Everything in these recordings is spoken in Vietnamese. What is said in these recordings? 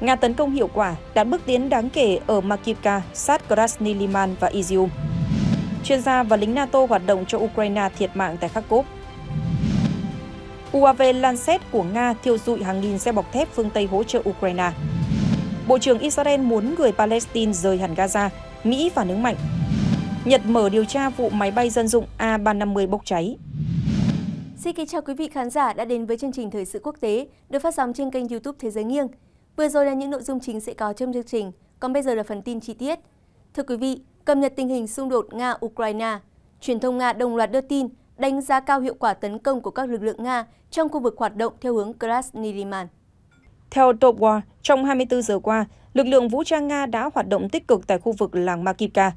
Nga tấn công hiệu quả, đạt bước tiến đáng kể ở Makivka, sát Krasny Liman và Izium. Chuyên gia và lính NATO hoạt động cho Ukraine thiệt mạng tại Kharkov. UAV Lancet của Nga thiêu dụi hàng nghìn xe bọc thép phương Tây hỗ trợ Ukraine. Bộ trưởng Israel muốn người Palestine rời hẳn Gaza, Mỹ phản ứng mạnh. Nhật mở điều tra vụ máy bay dân dụng A350 bốc cháy. Xin kính chào quý vị khán giả đã đến với chương trình Thời sự quốc tế được phát sóng trên kênh youtube Thế giới nghiêng. Vừa rồi là những nội dung chính sẽ có trong chương trình, còn bây giờ là phần tin chi tiết. Thưa quý vị, cập nhật tình hình xung đột Nga-Ukraine, truyền thông Nga đồng loạt đưa tin đánh giá cao hiệu quả tấn công của các lực lượng Nga trong khu vực hoạt động theo hướng Krasniriman. Theo Topwa, trong 24 giờ qua, lực lượng vũ trang Nga đã hoạt động tích cực tại khu vực làng Makivka.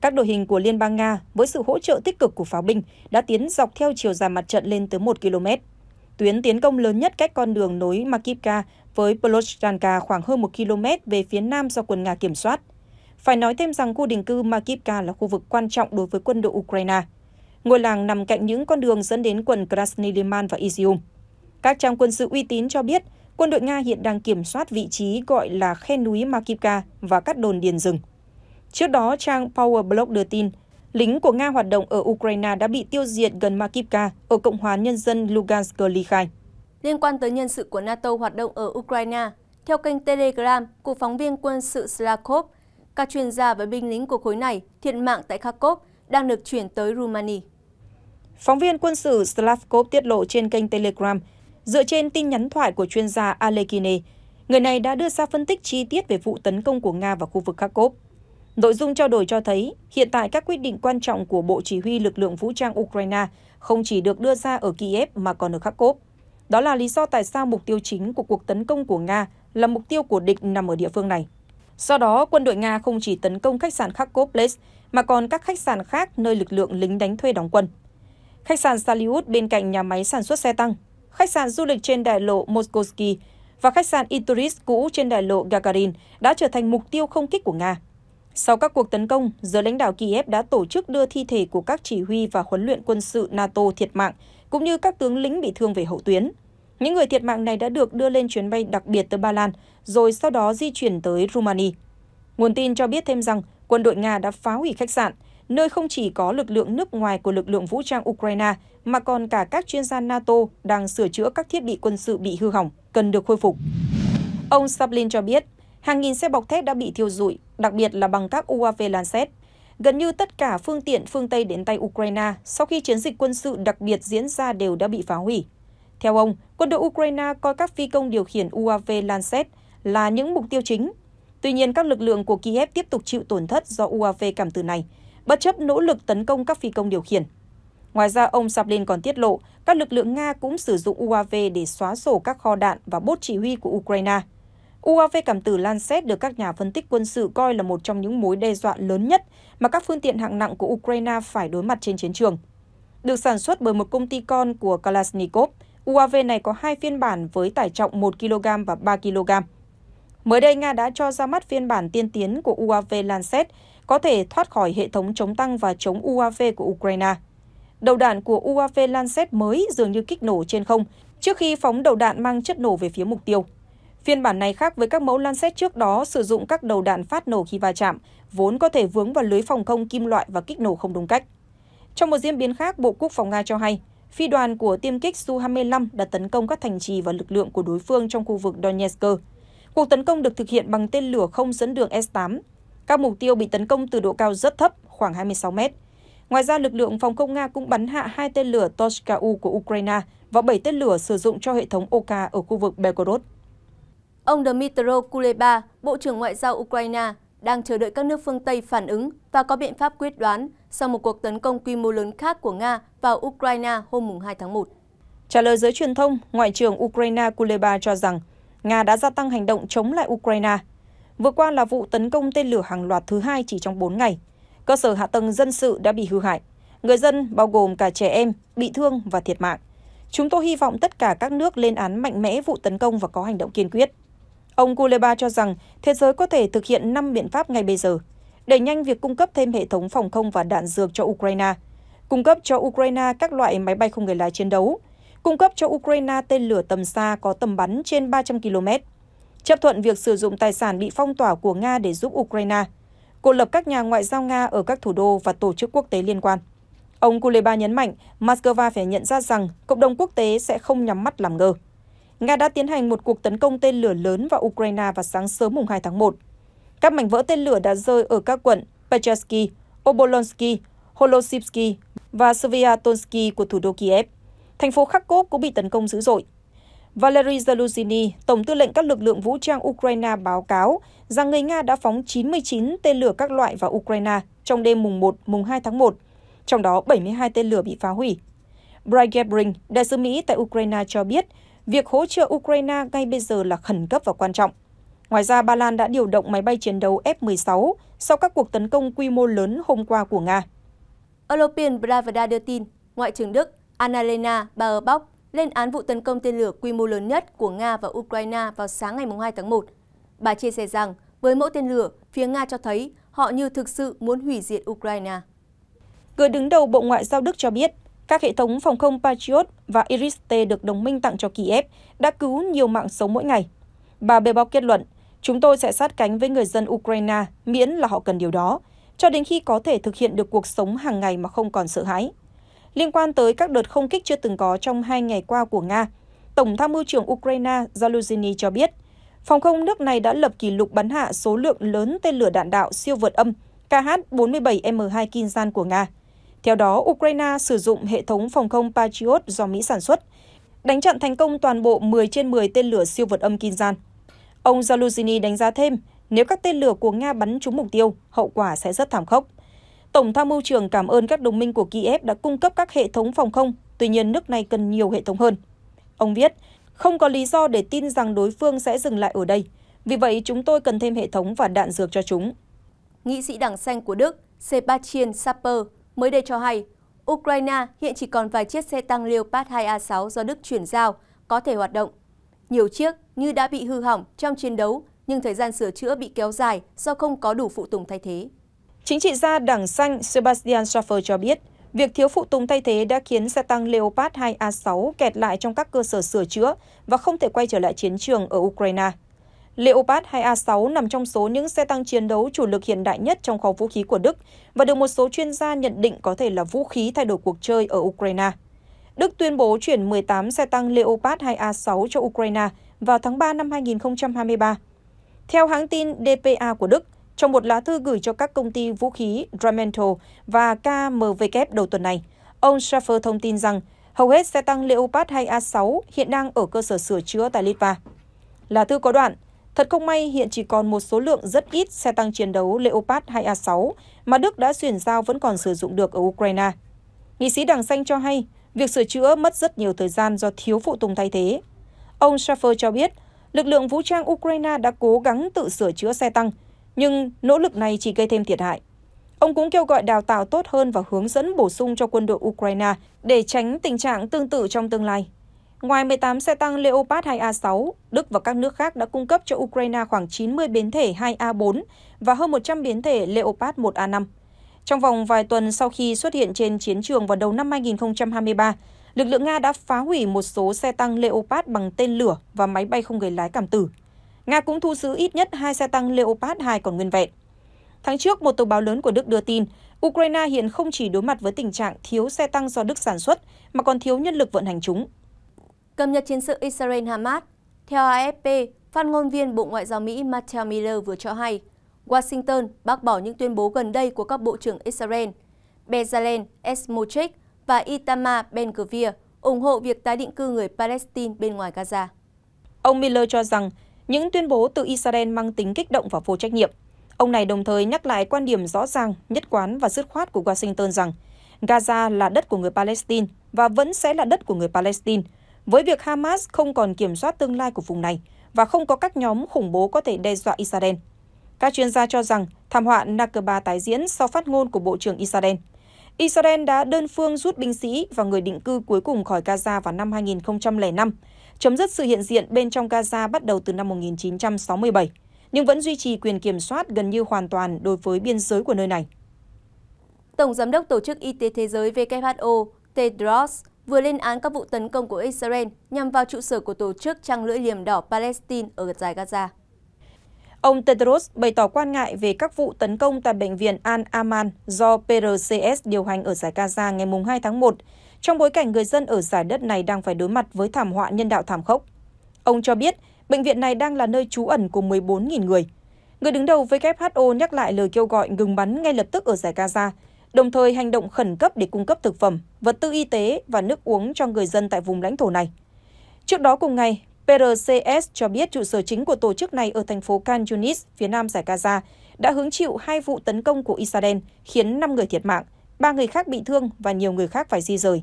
Các đội hình của Liên bang Nga, với sự hỗ trợ tích cực của pháo binh, đã tiến dọc theo chiều dài mặt trận lên tới 1 km. Tuyến tiến công lớn nhất cách con đường nối Makivka với Polochanka khoảng hơn 1 km về phía nam do quân Nga kiểm soát. Phải nói thêm rằng khu định cư Makivka là khu vực quan trọng đối với quân đội Ukraine. Ngôi làng nằm cạnh những con đường dẫn đến quần Krasny và Izium. Các trang quân sự uy tín cho biết quân đội Nga hiện đang kiểm soát vị trí gọi là khe núi Makivka và các đồn điền rừng. Trước đó, trang Power Blog đưa tin lính của Nga hoạt động ở Ukraine đã bị tiêu diệt gần Makivka ở Cộng hòa Nhân dân Lugansk ly khai. Liên quan tới nhân sự của NATO hoạt động ở Ukraine, theo kênh Telegram của phóng viên quân sự Slakov, các chuyên gia và binh lính của khối này thiệt mạng tại Kharkov đang được chuyển tới rumani. Phóng viên quân sự Slavkov tiết lộ trên kênh Telegram, dựa trên tin nhắn thoại của chuyên gia Alekine, người này đã đưa ra phân tích chi tiết về vụ tấn công của Nga vào khu vực Kharkov. Nội dung trao đổi cho thấy, hiện tại các quyết định quan trọng của Bộ Chỉ huy lực lượng vũ trang Ukraine không chỉ được đưa ra ở Kiev mà còn ở Kharkov. Đó là lý do tại sao mục tiêu chính của cuộc tấn công của Nga là mục tiêu của địch nằm ở địa phương này. Do đó, quân đội Nga không chỉ tấn công khách sạn Kharkov Place mà còn các khách sạn khác nơi lực lượng lính đánh thuê đóng quân. Khách sạn Saliut bên cạnh nhà máy sản xuất xe tăng, khách sạn du lịch trên đại lộ Moskovsky và khách sạn Ituris cũ trên đại lộ Gagarin đã trở thành mục tiêu không kích của Nga. Sau các cuộc tấn công, giới lãnh đạo Kiev đã tổ chức đưa thi thể của các chỉ huy và huấn luyện quân sự NATO thiệt mạng, cũng như các tướng lĩnh bị thương về hậu tuyến. Những người thiệt mạng này đã được đưa lên chuyến bay đặc biệt tới Ba Lan, rồi sau đó di chuyển tới Rumani. Nguồn tin cho biết thêm rằng quân đội Nga đã phá hủy khách sạn, nơi không chỉ có lực lượng nước ngoài của lực lượng vũ trang Ukraine, mà còn cả các chuyên gia NATO đang sửa chữa các thiết bị quân sự bị hư hỏng, cần được khôi phục. Ông Sablin cho biết, hàng nghìn xe bọc thép đã bị thiêu rụi đặc biệt là bằng các UAV Lancet. Gần như tất cả phương tiện phương Tây đến tay Ukraine sau khi chiến dịch quân sự đặc biệt diễn ra đều đã bị phá hủy. Theo ông, quân đội Ukraine coi các phi công điều khiển UAV Lancet là những mục tiêu chính. Tuy nhiên, các lực lượng của Kiev tiếp tục chịu tổn thất do UAV cảm từ này, bất chấp nỗ lực tấn công các phi công điều khiển. Ngoài ra, ông Sablin còn tiết lộ các lực lượng Nga cũng sử dụng UAV để xóa sổ các kho đạn và bốt chỉ huy của Ukraine – UAV cảm tử Lancet được các nhà phân tích quân sự coi là một trong những mối đe dọa lớn nhất mà các phương tiện hạng nặng của Ukraine phải đối mặt trên chiến trường. Được sản xuất bởi một công ty con của Kalashnikov, UAV này có hai phiên bản với tải trọng 1 kg và 3 kg. Mới đây, Nga đã cho ra mắt phiên bản tiên tiến của UAV Lancet, có thể thoát khỏi hệ thống chống tăng và chống UAV của Ukraine. Đầu đạn của UAV Lancet mới dường như kích nổ trên không trước khi phóng đầu đạn mang chất nổ về phía mục tiêu. Phiên bản này khác với các mẫu Lancet trước đó sử dụng các đầu đạn phát nổ khi va chạm, vốn có thể vướng vào lưới phòng không kim loại và kích nổ không đúng cách. Trong một diễn biến khác, Bộ Quốc phòng Nga cho hay, phi đoàn của tiêm kích Su-25 đã tấn công các thành trì và lực lượng của đối phương trong khu vực Donetsk. Cuộc tấn công được thực hiện bằng tên lửa không dẫn đường S-8. Các mục tiêu bị tấn công từ độ cao rất thấp, khoảng 26 mét. Ngoài ra, lực lượng phòng không Nga cũng bắn hạ hai tên lửa Toshka-U của Ukraine và bảy tên lửa sử dụng cho hệ thống OK ở khu vực Belgorod. Ông Dmytro Kuleba, Bộ trưởng Ngoại giao Ukraine, đang chờ đợi các nước phương Tây phản ứng và có biện pháp quyết đoán sau một cuộc tấn công quy mô lớn khác của Nga vào Ukraine hôm 2 tháng 1. Trả lời giới truyền thông, Ngoại trưởng Ukraine Kuleba cho rằng Nga đã gia tăng hành động chống lại Ukraine. Vừa qua là vụ tấn công tên lửa hàng loạt thứ hai chỉ trong 4 ngày. Cơ sở hạ tầng dân sự đã bị hư hại. Người dân, bao gồm cả trẻ em, bị thương và thiệt mạng. Chúng tôi hy vọng tất cả các nước lên án mạnh mẽ vụ tấn công và có hành động kiên quyết. Ông Kuleba cho rằng thế giới có thể thực hiện 5 biện pháp ngay bây giờ, đẩy nhanh việc cung cấp thêm hệ thống phòng không và đạn dược cho Ukraine, cung cấp cho Ukraine các loại máy bay không người lái chiến đấu, cung cấp cho Ukraine tên lửa tầm xa có tầm bắn trên 300 km, chấp thuận việc sử dụng tài sản bị phong tỏa của Nga để giúp Ukraine, cô lập các nhà ngoại giao Nga ở các thủ đô và tổ chức quốc tế liên quan. Ông Kuleba nhấn mạnh Moscow phải nhận ra rằng cộng đồng quốc tế sẽ không nhắm mắt làm ngơ. Nga đã tiến hành một cuộc tấn công tên lửa lớn vào Ukraine vào sáng sớm mùng 2 tháng 1. Các mảnh vỡ tên lửa đã rơi ở các quận Pechersky, Obolonsky, Holosivsky và Sviatonsky của thủ đô Kiev. Thành phố Kharkov cũng bị tấn công dữ dội. Valery Zaluzhny, Tổng tư lệnh các lực lượng vũ trang Ukraine báo cáo rằng người Nga đã phóng 99 tên lửa các loại vào Ukraine trong đêm mùng 1, mùng 2 tháng 1, trong đó 72 tên lửa bị phá hủy. Brian Gebring, đại sứ Mỹ tại Ukraine cho biết việc hỗ trợ Ukraine ngay bây giờ là khẩn cấp và quan trọng. Ngoài ra, Ba Lan đã điều động máy bay chiến đấu F-16 sau các cuộc tấn công quy mô lớn hôm qua của Nga. European Pravda đưa tin, Ngoại trưởng Đức Annalena Baerbock lên án vụ tấn công tên lửa quy mô lớn nhất của Nga và Ukraine vào sáng ngày 2 tháng 1. Bà chia sẻ rằng, với mẫu tên lửa, phía Nga cho thấy họ như thực sự muốn hủy diệt Ukraine. Người đứng đầu Bộ Ngoại giao Đức cho biết, các hệ thống phòng không Patriot và Iris-T được đồng minh tặng cho Kiev đã cứu nhiều mạng sống mỗi ngày. Bà Bebock kết luận, chúng tôi sẽ sát cánh với người dân Ukraine miễn là họ cần điều đó, cho đến khi có thể thực hiện được cuộc sống hàng ngày mà không còn sợ hãi. Liên quan tới các đợt không kích chưa từng có trong hai ngày qua của Nga, Tổng tham mưu trưởng Ukraine Zaluzhny cho biết, phòng không nước này đã lập kỷ lục bắn hạ số lượng lớn tên lửa đạn đạo siêu vượt âm KH-47M2 Kinzhan của Nga. Theo đó, Ukraine sử dụng hệ thống phòng không Patriot do Mỹ sản xuất, đánh chặn thành công toàn bộ 10 trên 10 tên lửa siêu vượt âm Kinzhan. Ông Zaluzhny đánh giá thêm, nếu các tên lửa của Nga bắn trúng mục tiêu, hậu quả sẽ rất thảm khốc. Tổng tham mưu trưởng cảm ơn các đồng minh của Kiev đã cung cấp các hệ thống phòng không, tuy nhiên nước này cần nhiều hệ thống hơn. Ông viết, không có lý do để tin rằng đối phương sẽ dừng lại ở đây. Vì vậy, chúng tôi cần thêm hệ thống và đạn dược cho chúng. Nghị sĩ đảng xanh của Đức, Sebastian Sapper, mới đây cho hay Ukraine hiện chỉ còn vài chiếc xe tăng Leopard 2A6 do Đức chuyển giao có thể hoạt động. Nhiều chiếc như đã bị hư hỏng trong chiến đấu nhưng thời gian sửa chữa bị kéo dài do không có đủ phụ tùng thay thế. Chính trị gia Đảng Xanh Sebastian Schaffer cho biết, việc thiếu phụ tùng thay thế đã khiến xe tăng Leopard 2A6 kẹt lại trong các cơ sở sửa chữa và không thể quay trở lại chiến trường ở Ukraine. Leopard 2A6 nằm trong số những xe tăng chiến đấu chủ lực hiện đại nhất trong kho vũ khí của Đức và được một số chuyên gia nhận định có thể là vũ khí thay đổi cuộc chơi ở Ukraine. Đức tuyên bố chuyển 18 xe tăng Leopard 2A6 cho Ukraine vào tháng 3 năm 2023. Theo hãng tin DPA của Đức, trong một lá thư gửi cho các công ty vũ khí Dramental và KMWK đầu tuần này, ông Schaffer thông tin rằng hầu hết xe tăng Leopard 2A6 hiện đang ở cơ sở sửa chữa tại Litva. Lá thư có đoạn, Thật không may, hiện chỉ còn một số lượng rất ít xe tăng chiến đấu Leopard 2A6 mà Đức đã chuyển giao vẫn còn sử dụng được ở Ukraine. Nghị sĩ Đảng Xanh cho hay, việc sửa chữa mất rất nhiều thời gian do thiếu phụ tùng thay thế. Ông Schaffer cho biết, lực lượng vũ trang Ukraine đã cố gắng tự sửa chữa xe tăng, nhưng nỗ lực này chỉ gây thêm thiệt hại. Ông cũng kêu gọi đào tạo tốt hơn và hướng dẫn bổ sung cho quân đội Ukraine để tránh tình trạng tương tự trong tương lai. Ngoài 18 xe tăng Leopard 2A6, Đức và các nước khác đã cung cấp cho Ukraine khoảng 90 biến thể 2A4 và hơn 100 biến thể Leopard 1A5. Trong vòng vài tuần sau khi xuất hiện trên chiến trường vào đầu năm 2023, lực lượng Nga đã phá hủy một số xe tăng Leopard bằng tên lửa và máy bay không người lái cảm tử. Nga cũng thu giữ ít nhất hai xe tăng Leopard 2 còn nguyên vẹn. Tháng trước, một tờ báo lớn của Đức đưa tin, Ukraine hiện không chỉ đối mặt với tình trạng thiếu xe tăng do Đức sản xuất, mà còn thiếu nhân lực vận hành chúng. Cập nhật chiến sự Israel-Hamas, theo AFP, phát ngôn viên Bộ Ngoại giao Mỹ Matthew Miller vừa cho hay, Washington bác bỏ những tuyên bố gần đây của các bộ trưởng Israel, Bezalel Smotrich và Itamar Ben-Gvir ủng hộ việc tái định cư người Palestine bên ngoài Gaza. Ông Miller cho rằng những tuyên bố từ Israel mang tính kích động và vô trách nhiệm. Ông này đồng thời nhắc lại quan điểm rõ ràng, nhất quán và dứt khoát của Washington rằng Gaza là đất của người Palestine và vẫn sẽ là đất của người Palestine – với việc Hamas không còn kiểm soát tương lai của vùng này và không có các nhóm khủng bố có thể đe dọa Israel. Các chuyên gia cho rằng thảm họa Nakba tái diễn sau phát ngôn của Bộ trưởng Israel. Israel đã đơn phương rút binh sĩ và người định cư cuối cùng khỏi Gaza vào năm 2005, chấm dứt sự hiện diện bên trong Gaza bắt đầu từ năm 1967, nhưng vẫn duy trì quyền kiểm soát gần như hoàn toàn đối với biên giới của nơi này. Tổng Giám đốc Tổ chức Y tế Thế giới WHO Tedros vừa lên án các vụ tấn công của Israel nhằm vào trụ sở của tổ chức trăng lưỡi liềm đỏ Palestine ở giải Gaza. Ông Tedros bày tỏ quan ngại về các vụ tấn công tại bệnh viện Al-Aman do PRCS điều hành ở giải Gaza ngày 2 tháng 1, trong bối cảnh người dân ở giải đất này đang phải đối mặt với thảm họa nhân đạo thảm khốc. Ông cho biết, bệnh viện này đang là nơi trú ẩn của 14.000 người. Người đứng đầu WHO nhắc lại lời kêu gọi ngừng bắn ngay lập tức ở giải Gaza đồng thời hành động khẩn cấp để cung cấp thực phẩm, vật tư y tế và nước uống cho người dân tại vùng lãnh thổ này. Trước đó cùng ngày, PRCS cho biết trụ sở chính của tổ chức này ở thành phố Khan Yunis, phía nam giải Gaza, đã hứng chịu hai vụ tấn công của Israel khiến 5 người thiệt mạng, 3 người khác bị thương và nhiều người khác phải di rời.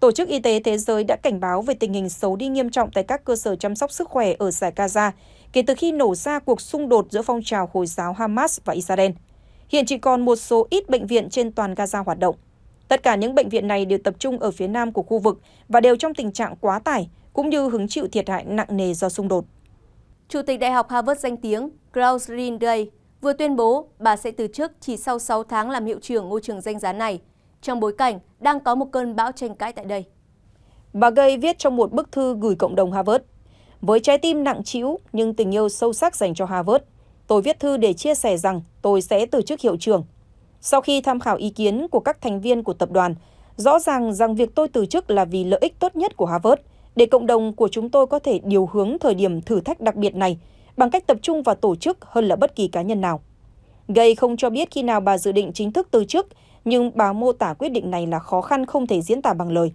Tổ chức Y tế Thế giới đã cảnh báo về tình hình xấu đi nghiêm trọng tại các cơ sở chăm sóc sức khỏe ở giải Gaza kể từ khi nổ ra cuộc xung đột giữa phong trào Hồi giáo Hamas và Israel. Hiện chỉ còn một số ít bệnh viện trên toàn Gaza hoạt động. Tất cả những bệnh viện này đều tập trung ở phía nam của khu vực và đều trong tình trạng quá tải, cũng như hứng chịu thiệt hại nặng nề do xung đột. Chủ tịch Đại học Harvard danh tiếng Klaus Rinday vừa tuyên bố bà sẽ từ chức chỉ sau 6 tháng làm hiệu trưởng ngôi trường danh giá này, trong bối cảnh đang có một cơn bão tranh cãi tại đây. Bà Gay viết trong một bức thư gửi cộng đồng Harvard, với trái tim nặng trĩu nhưng tình yêu sâu sắc dành cho Harvard, tôi viết thư để chia sẻ rằng tôi sẽ từ chức hiệu trưởng. Sau khi tham khảo ý kiến của các thành viên của tập đoàn, rõ ràng rằng việc tôi từ chức là vì lợi ích tốt nhất của Harvard, để cộng đồng của chúng tôi có thể điều hướng thời điểm thử thách đặc biệt này bằng cách tập trung vào tổ chức hơn là bất kỳ cá nhân nào. Gay không cho biết khi nào bà dự định chính thức từ chức, nhưng bà mô tả quyết định này là khó khăn không thể diễn tả bằng lời.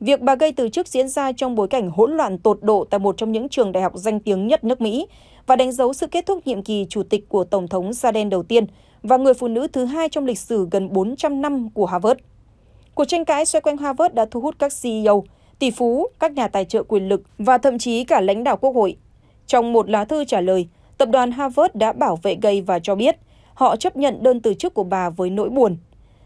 Việc bà gây từ chức diễn ra trong bối cảnh hỗn loạn tột độ tại một trong những trường đại học danh tiếng nhất nước Mỹ và đánh dấu sự kết thúc nhiệm kỳ chủ tịch của Tổng thống da đen đầu tiên và người phụ nữ thứ hai trong lịch sử gần 400 năm của Harvard. Cuộc tranh cãi xoay quanh Harvard đã thu hút các CEO, tỷ phú, các nhà tài trợ quyền lực và thậm chí cả lãnh đạo quốc hội. Trong một lá thư trả lời, tập đoàn Harvard đã bảo vệ gay và cho biết họ chấp nhận đơn từ chức của bà với nỗi buồn.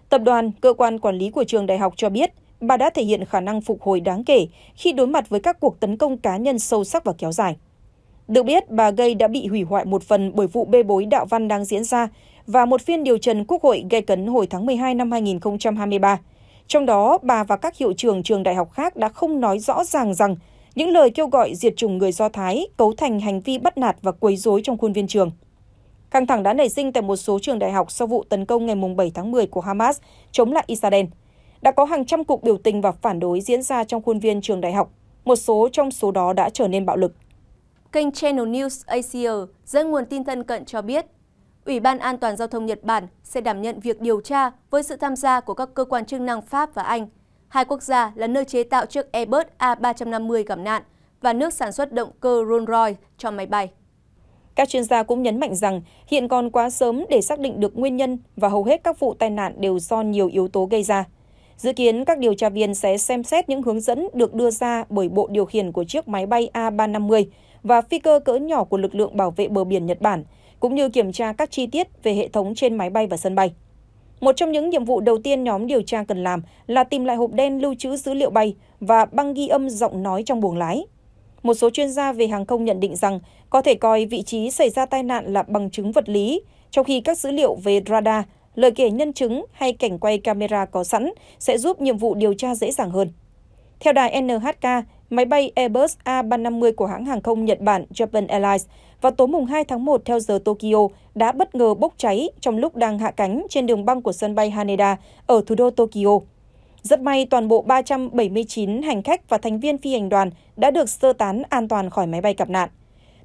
Tập đoàn, cơ quan quản lý của trường đại học cho biết bà đã thể hiện khả năng phục hồi đáng kể khi đối mặt với các cuộc tấn công cá nhân sâu sắc và kéo dài được biết bà gây đã bị hủy hoại một phần bởi vụ bê bối đạo văn đang diễn ra và một phiên điều trần quốc hội gây cấn hồi tháng 12 năm 2023. Trong đó, bà và các hiệu trưởng trường đại học khác đã không nói rõ ràng rằng những lời kêu gọi diệt chủng người Do Thái cấu thành hành vi bắt nạt và quấy rối trong khuôn viên trường. Căng thẳng đã nảy sinh tại một số trường đại học sau vụ tấn công ngày 7 tháng 10 của Hamas chống lại Israel. Đã có hàng trăm cuộc biểu tình và phản đối diễn ra trong khuôn viên trường đại học, một số trong số đó đã trở nên bạo lực. Kênh Channel News Asia dẫn nguồn tin thân cận cho biết, Ủy ban An toàn Giao thông Nhật Bản sẽ đảm nhận việc điều tra với sự tham gia của các cơ quan chức năng Pháp và Anh. Hai quốc gia là nơi chế tạo chiếc Airbus A350 gặp nạn và nước sản xuất động cơ Rolls-Royce cho máy bay. Các chuyên gia cũng nhấn mạnh rằng hiện còn quá sớm để xác định được nguyên nhân và hầu hết các vụ tai nạn đều do nhiều yếu tố gây ra. Dự kiến các điều tra viên sẽ xem xét những hướng dẫn được đưa ra bởi bộ điều khiển của chiếc máy bay A350 và phi cơ cỡ nhỏ của lực lượng bảo vệ bờ biển Nhật Bản, cũng như kiểm tra các chi tiết về hệ thống trên máy bay và sân bay. Một trong những nhiệm vụ đầu tiên nhóm điều tra cần làm là tìm lại hộp đen lưu trữ dữ liệu bay và băng ghi âm giọng nói trong buồng lái. Một số chuyên gia về hàng không nhận định rằng có thể coi vị trí xảy ra tai nạn là bằng chứng vật lý, trong khi các dữ liệu về radar, lời kể nhân chứng hay cảnh quay camera có sẵn sẽ giúp nhiệm vụ điều tra dễ dàng hơn. Theo đài NHK, máy bay Airbus A350 của hãng hàng không Nhật Bản Japan Airlines vào tối mùng 2 tháng 1 theo giờ Tokyo đã bất ngờ bốc cháy trong lúc đang hạ cánh trên đường băng của sân bay Haneda ở thủ đô Tokyo. Rất may toàn bộ 379 hành khách và thành viên phi hành đoàn đã được sơ tán an toàn khỏi máy bay gặp nạn.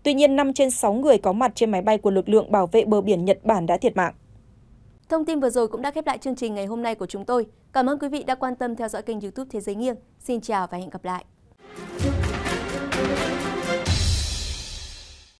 Tuy nhiên, 5 trên 6 người có mặt trên máy bay của lực lượng bảo vệ bờ biển Nhật Bản đã thiệt mạng. Thông tin vừa rồi cũng đã khép lại chương trình ngày hôm nay của chúng tôi. Cảm ơn quý vị đã quan tâm theo dõi kênh youtube Thế Giới Nghiêng. Xin chào và hẹn gặp lại. Yeah.